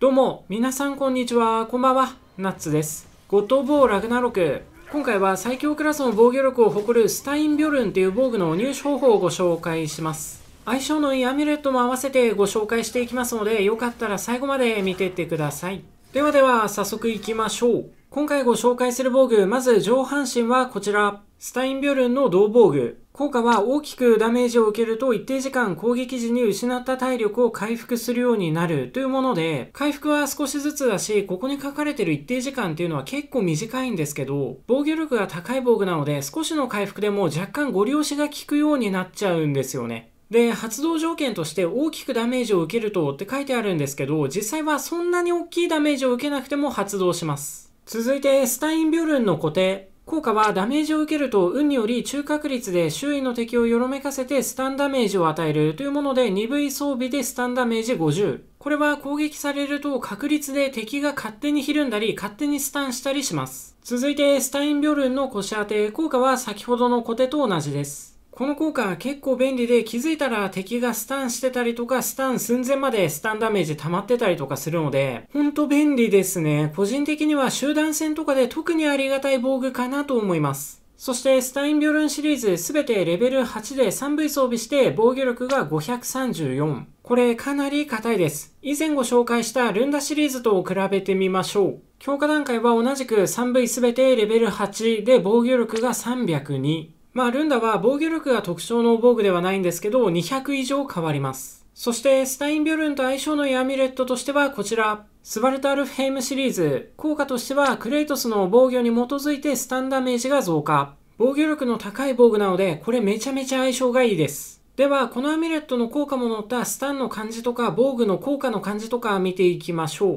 どうも、皆さんこんにちは。こんばんは。ナッツです。ゴッド・ボー・ラグナロク。今回は最強クラスの防御力を誇るスタイン・ビョルンという防具の入手方法をご紹介します。相性のいいアミュレットも合わせてご紹介していきますので、よかったら最後まで見てってください。ではでは、早速行きましょう。今回ご紹介する防具、まず上半身はこちら。スタインビョルンの同防具。効果は大きくダメージを受けると一定時間攻撃時に失った体力を回復するようになるというもので、回復は少しずつだし、ここに書かれてる一定時間っていうのは結構短いんですけど、防御力が高い防具なので少しの回復でも若干ご利用しが効くようになっちゃうんですよね。で、発動条件として大きくダメージを受けるとって書いてあるんですけど、実際はそんなに大きいダメージを受けなくても発動します。続いて、スタインビョルンの固定。効果はダメージを受けると運により中確率で周囲の敵をよろめかせてスタンダメージを与えるというもので鈍い装備でスタンダメージ50。これは攻撃されると確率で敵が勝手にひるんだり勝手にスタンしたりします。続いてスタインビョルンの腰当て。効果は先ほどのコテと同じです。この効果結構便利で気づいたら敵がスタンしてたりとかスタン寸前までスタンダメージ溜まってたりとかするのでほんと便利ですね。個人的には集団戦とかで特にありがたい防具かなと思います。そしてスタインビョルンシリーズすべてレベル8で 3V 装備して防御力が534。これかなり硬いです。以前ご紹介したルンダシリーズと比べてみましょう。強化段階は同じく 3V すべてレベル8で防御力が302。まあ、ルンダは防御力が特徴の防具ではないんですけど、200以上変わります。そして、スタインビョルンと相性の良いアミュレットとしてはこちら、スバルト・アルフヘイムシリーズ、効果としてはクレイトスの防御に基づいてスタンダメージが増加。防御力の高い防具なので、これめちゃめちゃ相性がいいです。では、このアミュレットの効果も載ったスタンの感じとか、防具の効果の感じとか見ていきましょ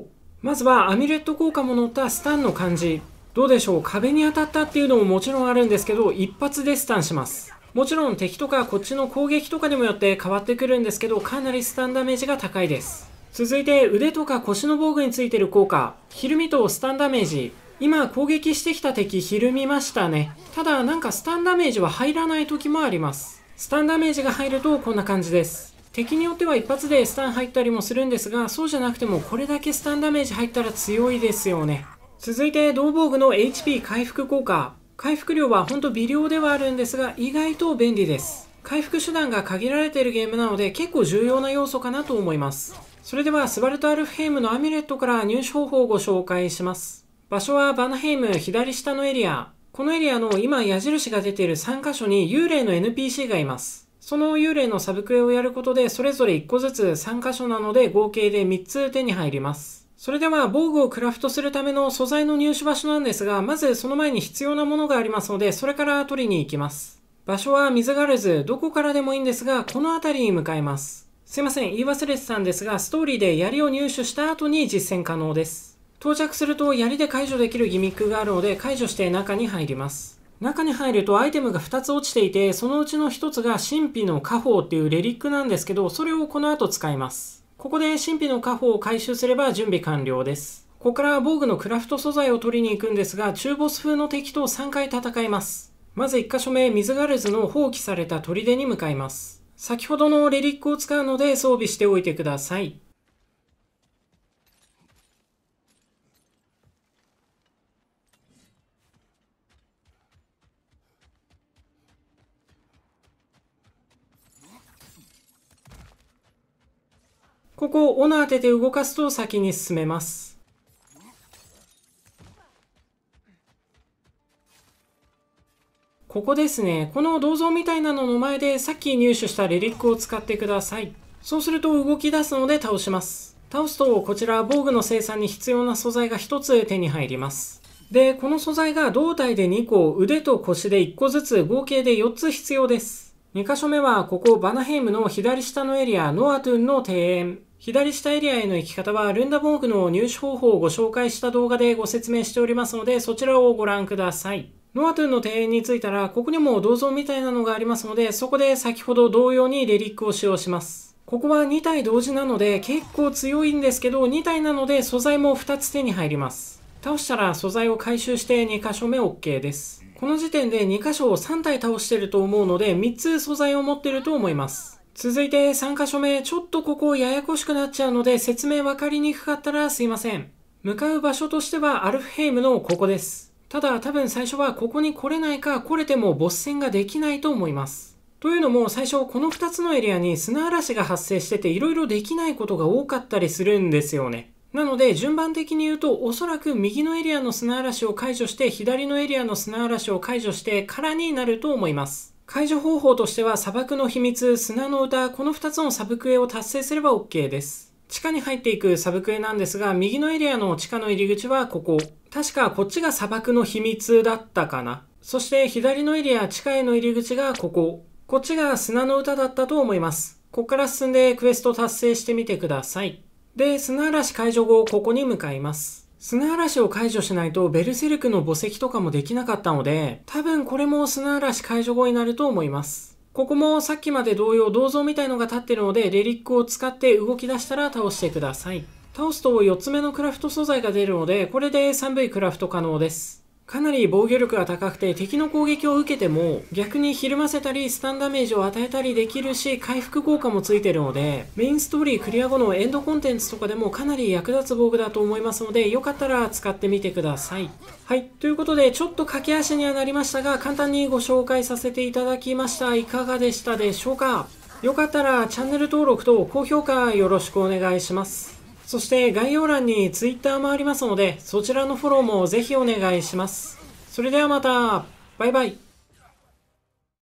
う。まずは、アミュレット効果も載ったスタンの感じ。どうでしょう壁に当たったっていうのももちろんあるんですけど一発でスタンしますもちろん敵とかこっちの攻撃とかにもよって変わってくるんですけどかなりスタンダメージが高いです続いて腕とか腰の防具についてる効果ひるみとスタンダメージ今攻撃してきた敵ひるみましたねただなんかスタンダメージは入らない時もありますスタンダメージが入るとこんな感じです敵によっては一発でスタン入ったりもするんですがそうじゃなくてもこれだけスタンダメージ入ったら強いですよね続いて道防具の HP 回復効果回復量はほんと微量ではあるんですが意外と便利です回復手段が限られているゲームなので結構重要な要素かなと思いますそれではスバルトアルフヘイムのアミュレットから入手方法をご紹介します場所はバナヘイム左下のエリアこのエリアの今矢印が出ている3箇所に幽霊の NPC がいますその幽霊のサブクエをやることでそれぞれ1個ずつ3箇所なので合計で3つ手に入りますそれでは防具をクラフトするための素材の入手場所なんですが、まずその前に必要なものがありますので、それから取りに行きます。場所は水がれず、どこからでもいいんですが、この辺りに向かいます。すいません、言い忘れてたんですが、ストーリーで槍を入手した後に実践可能です。到着すると槍で解除できるギミックがあるので、解除して中に入ります。中に入るとアイテムが2つ落ちていて、そのうちの1つが神秘の家宝っていうレリックなんですけど、それをこの後使います。ここで神秘の家宝を回収すれば準備完了です。ここから防具のクラフト素材を取りに行くんですが、中ボス風の敵と3回戦います。まず1箇所目、水ガルズの放棄された砦に向かいます。先ほどのレリックを使うので装備しておいてください。ここを斧当てて動かすと先に進めます。ここですね。この銅像みたいなのの前でさっき入手したレリックを使ってください。そうすると動き出すので倒します。倒すとこちら防具の生産に必要な素材が一つ手に入ります。で、この素材が胴体で2個、腕と腰で1個ずつ合計で4つ必要です。2箇所目は、ここバナヘイムの左下のエリア、ノアトゥンの庭園。左下エリアへの行き方は、ルンダボーグの入手方法をご紹介した動画でご説明しておりますので、そちらをご覧ください。ノアトゥンの庭園に着いたら、ここにも銅像みたいなのがありますので、そこで先ほど同様にレリックを使用します。ここは2体同時なので、結構強いんですけど、2体なので素材も2つ手に入ります。倒したら素材を回収して2箇所目 OK です。この時点で2箇所を3体倒してると思うので、3つ素材を持ってると思います。続いて3箇所目、ちょっとここややこしくなっちゃうので説明分かりにくかったらすいません。向かう場所としてはアルフヘイムのここです。ただ多分最初はここに来れないか来れてもボス戦ができないと思います。というのも最初この2つのエリアに砂嵐が発生してて色々できないことが多かったりするんですよね。なので、順番的に言うと、おそらく右のエリアの砂嵐を解除して、左のエリアの砂嵐を解除してからになると思います。解除方法としては、砂漠の秘密、砂の歌、この2つのサブクエを達成すれば OK です。地下に入っていくサブクエなんですが、右のエリアの地下の入り口はここ。確かこっちが砂漠の秘密だったかな。そして左のエリア、地下への入り口がここ。こっちが砂の歌だったと思います。ここから進んでクエスト達成してみてください。で、砂嵐解除後、ここに向かいます。砂嵐を解除しないとベルセルクの墓石とかもできなかったので、多分これも砂嵐解除後になると思います。ここもさっきまで同様銅像みたいのが立ってるので、レリックを使って動き出したら倒してください。倒すと4つ目のクラフト素材が出るので、これで 3V クラフト可能です。かなり防御力が高くて敵の攻撃を受けても逆にひるませたりスタンダメージを与えたりできるし回復効果もついてるのでメインストーリークリア後のエンドコンテンツとかでもかなり役立つ防具だと思いますのでよかったら使ってみてください。はいということでちょっと駆け足にはなりましたが簡単にご紹介させていただきましたいかがでしたでしょうかよかったらチャンネル登録と高評価よろしくお願いします。そして概要欄に Twitter もありますので、そちらのフォローもぜひお願いします。それではまたバイバイ